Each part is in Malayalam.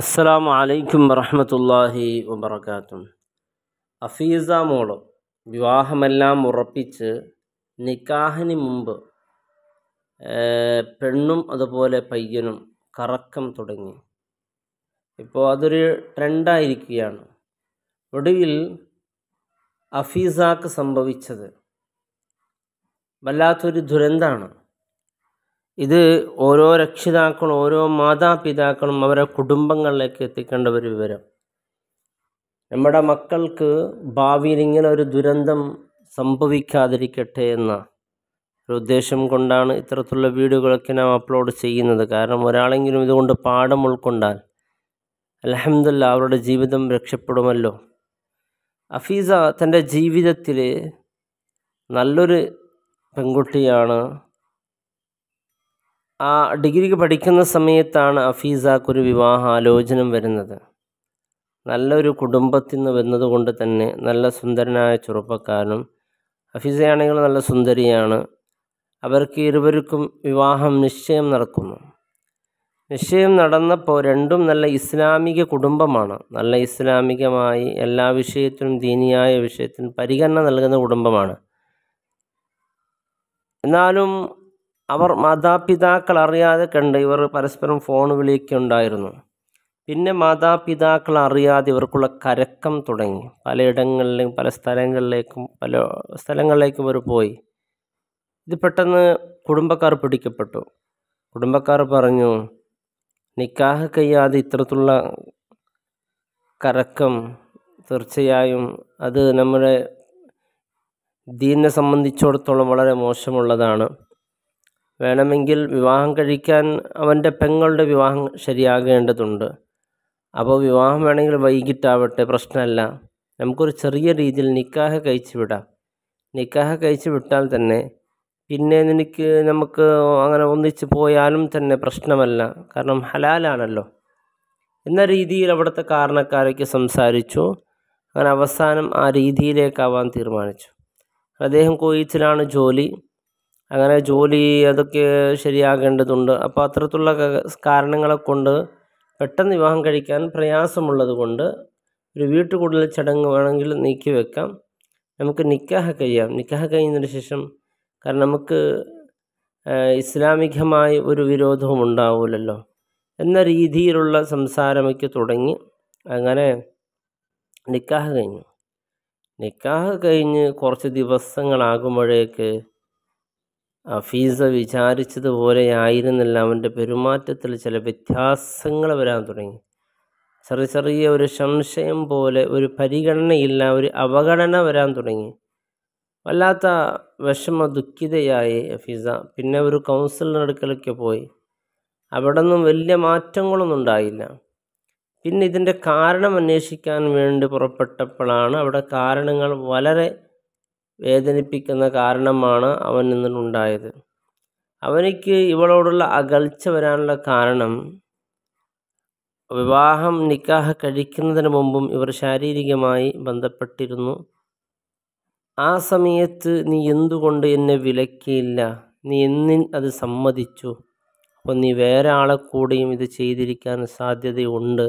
അസ്സാം വലൈക്കും വറഹമത്തല്ലാഹി വബർക്കാത്തും അഫീസ മോള് വിവാഹമെല്ലാം ഉറപ്പിച്ച് നിക്കാഹിന് മുമ്പ് പെണ്ണും അതുപോലെ പയ്യനും കറക്കം തുടങ്ങി ഇപ്പോൾ അതൊരു ട്രെൻഡായിരിക്കുകയാണ് ഒടുവിൽ അഫീസാക്ക് സംഭവിച്ചത് വല്ലാത്തൊരു ദുരന്താണ് ഇത് ഓരോ രക്ഷിതാക്കളും ഓരോ മാതാപിതാക്കളും അവരെ കുടുംബങ്ങളിലേക്ക് എത്തിക്കേണ്ട ഒരു വിവരം നമ്മുടെ മക്കൾക്ക് ഭാവിയിൽ ഇങ്ങനെ ഒരു ദുരന്തം സംഭവിക്കാതിരിക്കട്ടെ എന്ന ഒരു ഉദ്ദേശം കൊണ്ടാണ് ഇത്തരത്തിലുള്ള വീഡിയോകളൊക്കെ നാം അപ്ലോഡ് ചെയ്യുന്നത് കാരണം ഒരാളെങ്കിലും ഇതുകൊണ്ട് പാഠം ഉൾക്കൊണ്ടാൽ അലഹമില്ല അവരുടെ ജീവിതം രക്ഷപ്പെടുമല്ലോ അഫീസ തൻ്റെ ജീവിതത്തിൽ നല്ലൊരു പെൺകുട്ടിയാണ് ആ ഡിഗ്രിക്ക് പഠിക്കുന്ന സമയത്താണ് അഫീസാക്കൊരു വിവാഹാലോചനം വരുന്നത് നല്ലൊരു കുടുംബത്തിൽ നിന്ന് വന്നതുകൊണ്ട് തന്നെ നല്ല സുന്ദരനായ ചെറുപ്പക്കാരനും അഫീസയാണെങ്കിൽ നല്ല സുന്ദരിയാണ് അവർക്ക് ഇരുവർക്കും വിവാഹം നിശ്ചയം നടക്കുന്നു നിശ്ചയം നടന്നപ്പോൾ രണ്ടും നല്ല ഇസ്ലാമിക കുടുംബമാണ് നല്ല ഇസ്ലാമികമായി എല്ലാ വിഷയത്തിനും ദീനിയായ വിഷയത്തിനും പരിഗണന നൽകുന്ന കുടുംബമാണ് എന്നാലും അവർ മാതാപിതാക്കൾ അറിയാതെ കണ്ട് ഇവർ പരസ്പരം ഫോൺ വിളിക്കുന്നുണ്ടായിരുന്നു പിന്നെ മാതാപിതാക്കൾ അറിയാതെ ഇവർക്കുള്ള കരക്കം തുടങ്ങി പലയിടങ്ങളിലും പല സ്ഥലങ്ങളിലേക്കും പല സ്ഥലങ്ങളിലേക്കും ഇവർ പോയി ഇത് പെട്ടെന്ന് കുടുംബക്കാർ പിടിക്കപ്പെട്ടു കുടുംബക്കാർ പറഞ്ഞു നിക്കാഹ് കഴിയാതെ ഇത്തരത്തിലുള്ള കറക്കം തീർച്ചയായും അത് നമ്മുടെ ദീനിനെ സംബന്ധിച്ചിടത്തോളം വളരെ മോശമുള്ളതാണ് വേണമെങ്കിൽ വിവാഹം കഴിക്കാൻ അവൻ്റെ പെങ്ങളുടെ വിവാഹം ശരിയാകേണ്ടതുണ്ട് അപ്പോൾ വിവാഹം വേണമെങ്കിൽ വൈകിട്ടാവട്ടെ പ്രശ്നമല്ല നമുക്കൊരു ചെറിയ രീതിയിൽ നിക്കാഹ കഴിച്ചു വിടാം നിക്കാഹ കഴിച്ചു വിട്ടാൽ തന്നെ പിന്നെ നിനക്ക് നമുക്ക് അങ്ങനെ ഒന്നിച്ച് പോയാലും തന്നെ പ്രശ്നമല്ല കാരണം ഹലാലാണല്ലോ എന്ന രീതിയിൽ അവിടുത്തെ കാരണക്കാരൊക്കെ സംസാരിച്ചു അങ്ങനെ അവസാനം ആ രീതിയിലേക്കാവാൻ തീരുമാനിച്ചു അദ്ദേഹം കോയിച്ചിലാണ് ജോലി അങ്ങനെ ജോലി അതൊക്കെ ശരിയാകേണ്ടതുണ്ട് അപ്പോൾ അത്തരത്തിലുള്ള കാരണങ്ങളെ കൊണ്ട് പെട്ടെന്ന് വിവാഹം കഴിക്കാൻ പ്രയാസമുള്ളത് കൊണ്ട് ഒരു വീട്ടുകൂടൽ ചടങ്ങ് വേണമെങ്കിൽ നീക്കി വെക്കാം നമുക്ക് നിക്കാഹ് കഴിയാം നിക്കാഹ് കഴിയുന്നതിന് ശേഷം കാരണം നമുക്ക് ഇസ്ലാമികമായി ഒരു വിരോധവും ഉണ്ടാവില്ലല്ലോ എന്ന രീതിയിലുള്ള സംസാരമൊക്കെ തുടങ്ങി അങ്ങനെ നിക്കാഹ് കഴിഞ്ഞു നിക്കാഹ് കഴിഞ്ഞ് കുറച്ച് ദിവസങ്ങളാകുമ്പോഴേക്ക് അഫീസ വിചാരിച്ചതുപോലെയായിരുന്നില്ല അവൻ്റെ പെരുമാറ്റത്തിൽ ചില വ്യത്യാസങ്ങൾ വരാൻ തുടങ്ങി ചെറിയ ചെറിയ ഒരു സംശയം പോലെ ഒരു പരിഗണനയില്ല ഒരു അവഗണന വരാൻ തുടങ്ങി വല്ലാത്ത വിഷമ ദുഃഖിതയായി അഫീസ പിന്നെ ഒരു കൗൺസിലിൻ്റെ പോയി അവിടെ നിന്നും വലിയ മാറ്റങ്ങളൊന്നും ഉണ്ടായില്ല പിന്നെ ഇതിൻ്റെ കാരണം അന്വേഷിക്കാൻ വേണ്ടി പുറപ്പെട്ടപ്പോഴാണ് അവിടെ കാരണങ്ങൾ വളരെ വേദനിപ്പിക്കുന്ന കാരണമാണ് അവൻ ഇന്നുണ്ടായത് അവനിക്ക് ഇവളോടുള്ള അകൽച്ച വരാനുള്ള കാരണം വിവാഹം നിക്കാഹ് കഴിക്കുന്നതിന് മുമ്പും ഇവർ ശാരീരികമായി ബന്ധപ്പെട്ടിരുന്നു ആ സമയത്ത് നീ എന്തുകൊണ്ട് എന്നെ വിലക്കിയില്ല നീ എന്നിൽ അത് സമ്മതിച്ചു അപ്പോൾ നീ വേറെ ആളെ കൂടിയും ഇത് ചെയ്തിരിക്കാൻ സാധ്യതയുണ്ട്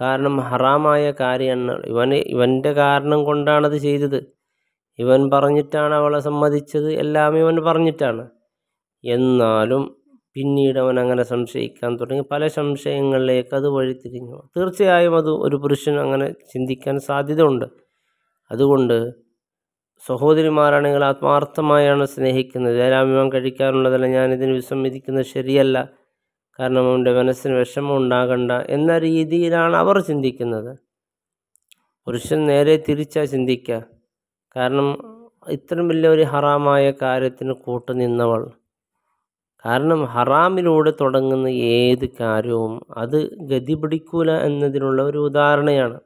കാരണം ഹറാമായ കാര്യമാണ് ഇവന് ഇവൻ്റെ കാരണം കൊണ്ടാണത് ചെയ്തത് ഇവൻ പറഞ്ഞിട്ടാണ് അവളെ സമ്മതിച്ചത് എല്ലാം ഇവൻ പറഞ്ഞിട്ടാണ് എന്നാലും പിന്നീട് അവൻ അങ്ങനെ സംശയിക്കാൻ തുടങ്ങി പല സംശയങ്ങളിലേക്ക് അത് വഴിത്തിരിഞ്ഞു തീർച്ചയായും അത് ഒരു പുരുഷൻ അങ്ങനെ ചിന്തിക്കാൻ സാധ്യതയുണ്ട് അതുകൊണ്ട് സഹോദരിമാരാണെങ്കിൽ ആത്മാർത്ഥമായാണ് സ്നേഹിക്കുന്നത് ഏലാമിമം കഴിക്കാറുള്ളതല്ല ഞാനിതിന് വിസമ്മതിക്കുന്നത് ശരിയല്ല കാരണം അവൻ്റെ മനസ്സിന് വിഷമം ഉണ്ടാകണ്ട എന്ന രീതിയിലാണ് അവർ ചിന്തിക്കുന്നത് പുരുഷൻ നേരെ തിരിച്ചാൽ ചിന്തിക്കുക കാരണം ഇത്രയും വലിയ ഒരു ഹറാമായ കാര്യത്തിന് കൂട്ടുനിന്നവൾ കാരണം ഹറാമിലൂടെ തുടങ്ങുന്ന ഏത് കാര്യവും അത് ഗതി പിടിക്കൂല എന്നതിനുള്ള ഒരു ഉദാഹരണയാണ്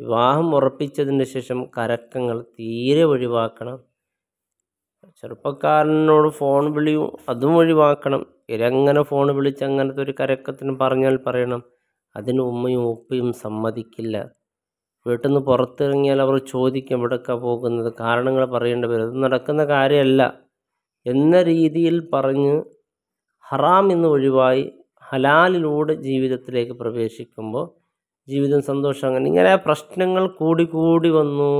വിവാഹം ഉറപ്പിച്ചതിന് ശേഷം കരക്കങ്ങൾ തീരെ ഒഴിവാക്കണം ചെറുപ്പക്കാരനോട് ഫോൺ വിളി അതും ഒഴിവാക്കണം ഇരങ്ങനെ ഫോൺ വിളിച്ച് അങ്ങനത്തെ ഒരു കരക്കത്തിന് പറഞ്ഞാൽ പറയണം അതിന് ഉമ്മയും ഉപ്പയും സമ്മതിക്കില്ല വീട്ടിൽ നിന്ന് പുറത്തിറങ്ങിയാൽ അവർ ചോദിക്കും എവിടൊക്കെ പോകുന്നത് കാരണങ്ങൾ പറയേണ്ടി വരും ഇത് നടക്കുന്ന കാര്യമല്ല എന്ന രീതിയിൽ പറഞ്ഞ് ഹറാം എന്ന് ഒഴിവായി ഹലാലിലൂടെ ജീവിതത്തിലേക്ക് പ്രവേശിക്കുമ്പോൾ ജീവിതം അങ്ങനെ ഇങ്ങനെ പ്രശ്നങ്ങൾ കൂടി കൂടി വന്നു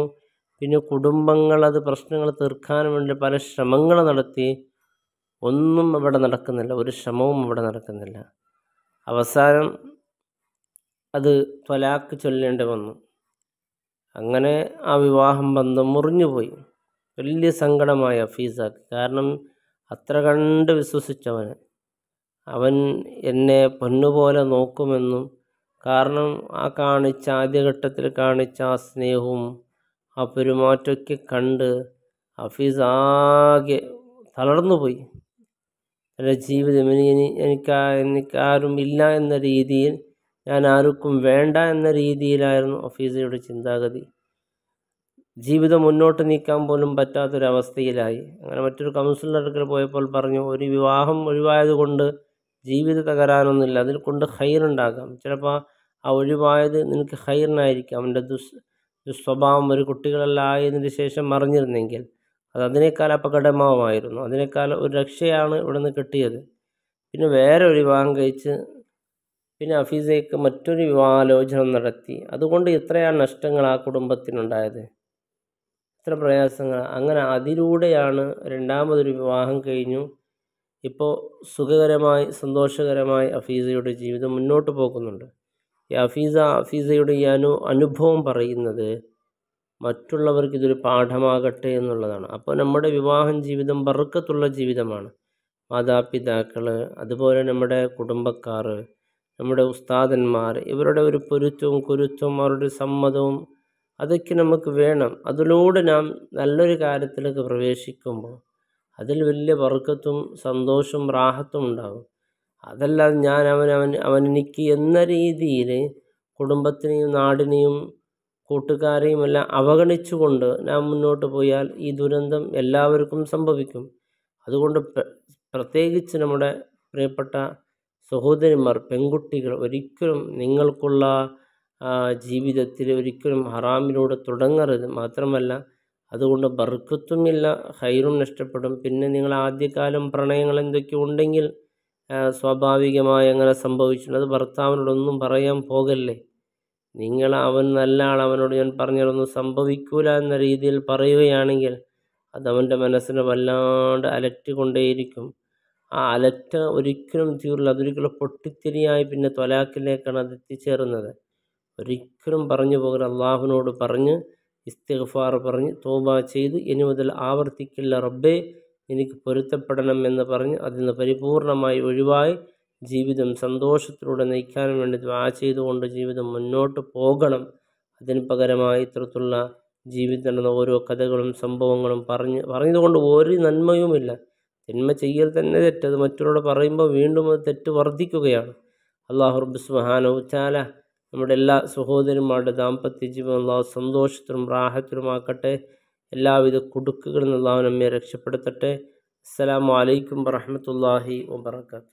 പിന്നെ കുടുംബങ്ങൾ അത് പ്രശ്നങ്ങൾ തീർക്കാൻ വേണ്ടി പല ശ്രമങ്ങൾ നടത്തി ഒന്നും അവിടെ നടക്കുന്നില്ല ഒരു ശ്രമവും അവിടെ നടക്കുന്നില്ല അവസാനം അത് ത്വലാക്ക് ചൊല്ലേണ്ടി വന്നു അങ്ങനെ ആ വിവാഹം ബന്ധം മുറിഞ്ഞുപോയി വലിയ സങ്കടമായ ഫീസാക്ക് കാരണം അത്ര കണ്ട് വിശ്വസിച്ചവനെ അവൻ എന്നെ പൊന്നുപോലെ നോക്കുമെന്നും കാരണം ആ കാണിച്ച ആദ്യഘട്ടത്തിൽ കാണിച്ച ആ സ്നേഹവും ആ പെരുമാറ്റമൊക്കെ കണ്ട് ഹഫീസ് ആകെ തളർന്നുപോയി എൻ്റെ ജീവിതം ഇനി എനിക്ക് എനിക്കാരും ഇല്ല എന്ന രീതിയിൽ ഞാൻ ആർക്കും വേണ്ട എന്ന രീതിയിലായിരുന്നു ഒഫീസയുടെ ചിന്താഗതി ജീവിതം മുന്നോട്ട് നീക്കാൻ പോലും പറ്റാത്തൊരവസ്ഥയിലായി അങ്ങനെ മറ്റൊരു കൗൺസിലറുടെ പോയപ്പോൾ പറഞ്ഞു ഒരു വിവാഹം ഒഴിവായതുകൊണ്ട് ജീവിത തകരാനൊന്നുമില്ല അതിൽ കൊണ്ട് ഹൈറുണ്ടാക്കാം ചിലപ്പോൾ ആ ഒഴിവായത് നിനക്ക് ഹൈറിനായിരിക്കാം അവൻ്റെ ദുസ് ദുസ്വഭാവം ഒരു ആയതിന് ശേഷം മറിഞ്ഞിരുന്നെങ്കിൽ അത് അതിനേക്കാൾ അപകടമാവുമായിരുന്നു അതിനേക്കാൾ ഒരു രക്ഷയാണ് ഇവിടെ നിന്ന് കിട്ടിയത് പിന്നെ വേറെ ഒരു വിവാഹം കഴിച്ച് പിന്നെ ഹഫീസയ്ക്ക് മറ്റൊരു വിവാഹാലോചന നടത്തി അതുകൊണ്ട് ഇത്രയാണ് നഷ്ടങ്ങൾ ആ കുടുംബത്തിനുണ്ടായത് ഇത്ര പ്രയാസങ്ങൾ അങ്ങനെ അതിലൂടെയാണ് രണ്ടാമതൊരു വിവാഹം കഴിഞ്ഞു ഇപ്പോൾ സുഖകരമായി സന്തോഷകരമായി ഹഫീസയുടെ ജീവിതം മുന്നോട്ട് പോകുന്നുണ്ട് ഈ ഹഫീസ അഫീസയുടെ ഈ അനു അനുഭവം പറയുന്നത് മറ്റുള്ളവർക്ക് ഇതൊരു പാഠമാകട്ടെ എന്നുള്ളതാണ് അപ്പോൾ നമ്മുടെ വിവാഹം ജീവിതം വറുക്കത്തുള്ള ജീവിതമാണ് മാതാപിതാക്കൾ അതുപോലെ നമ്മുടെ കുടുംബക്കാർ നമ്മുടെ ഉസ്താദന്മാർ ഇവരുടെ ഒരു പൊരുത്തവും കുരുത്തവും അവരുടെ സമ്മതവും അതൊക്കെ നമുക്ക് വേണം അതിലൂടെ നാം നല്ലൊരു കാര്യത്തിലേക്ക് പ്രവേശിക്കുമ്പോൾ അതിൽ വലിയ വർക്കത്തും സന്തോഷവും റാഹത്തും ഉണ്ടാകും അതല്ലാതെ ഞാൻ അവൻ അവൻ അവൻ എനിക്ക് എന്ന രീതിയിൽ കുടുംബത്തിനെയും നാടിനെയും കൂട്ടുകാരെയും എല്ലാം അവഗണിച്ചുകൊണ്ട് നാം മുന്നോട്ട് പോയാൽ ഈ ദുരന്തം എല്ലാവർക്കും സംഭവിക്കും അതുകൊണ്ട് പ്രത്യേകിച്ച് നമ്മുടെ പ്രിയപ്പെട്ട സഹോദരിമാർ പെൺകുട്ടികൾ ഒരിക്കലും നിങ്ങൾക്കുള്ള ജീവിതത്തിൽ ഒരിക്കലും ഹറാമിലൂടെ തുടങ്ങരുത് മാത്രമല്ല അതുകൊണ്ട് ബർക്കത്തുമില്ല ഹൈറും നഷ്ടപ്പെടും പിന്നെ നിങ്ങൾ ആദ്യകാലം പ്രണയങ്ങൾ എന്തൊക്കെയോ ഉണ്ടെങ്കിൽ സ്വാഭാവികമായി അങ്ങനെ സംഭവിച്ചിട്ടുണ്ട് അത് ഭർത്താവിനോടൊന്നും പറയാൻ പോകല്ലേ നിങ്ങൾ അവൻ നല്ല ആൾ അവനോട് ഞാൻ പറഞ്ഞതൊന്നും സംഭവിക്കൂല എന്ന രീതിയിൽ പറയുകയാണെങ്കിൽ അതവൻ്റെ മനസ്സിനെ വല്ലാണ്ട് അലറ്റിക്കൊണ്ടേയിരിക്കും ആ അലറ്റ ഒരിക്കലും തീർന്നില്ല അതൊരിക്കലും പൊട്ടിത്തെറിയായി പിന്നെ തൊലാക്കിലേക്കാണ് അത് എത്തിച്ചേർന്നത് ഒരിക്കലും പറഞ്ഞു പോകരുത് അള്ളാഹുവിനോട് പറഞ്ഞ് ഇസ്തിഗ്ഫാർ പറഞ്ഞ് തോബ ചെയ്ത് ഇനി മുതൽ ആവർത്തിക്കില്ല റബ്ബേ എനിക്ക് പൊരുത്തപ്പെടണം എന്ന് പറഞ്ഞ് അതിൽ നിന്ന് പരിപൂർണമായി ഒഴിവായി ജീവിതം സന്തോഷത്തിലൂടെ നയിക്കാൻ വേണ്ടി ആ ചെയ്തുകൊണ്ട് ജീവിതം മുന്നോട്ട് പോകണം അതിന് പകരമായി ഇത്തരത്തിലുള്ള ജീവിതം ഓരോ കഥകളും സംഭവങ്ങളും പറഞ്ഞ് പറഞ്ഞതുകൊണ്ട് ഒരു നന്മയുമില്ല തിന്മ ചെയ്യൽ തന്നെ തെറ്റത് മറ്റുള്ള പറയുമ്പോൾ വീണ്ടും അത് തെറ്റ് വർദ്ധിക്കുകയാണ് അള്ളാഹു റബ്ബ് സുബാനവ് നമ്മുടെ എല്ലാ സഹോദരന്മാരുടെ ദാമ്പത്യ ജീവിതം അള്ളാഹു സന്തോഷത്തിലും റാഹത്തിലുമാക്കട്ടെ എല്ലാവിധ കുടുക്കുകളും അള്ളാഹു നമ്മെ രക്ഷപ്പെടുത്തട്ടെ വലൈക്കും വറഹമത്തല്ലാഹി വാത്തു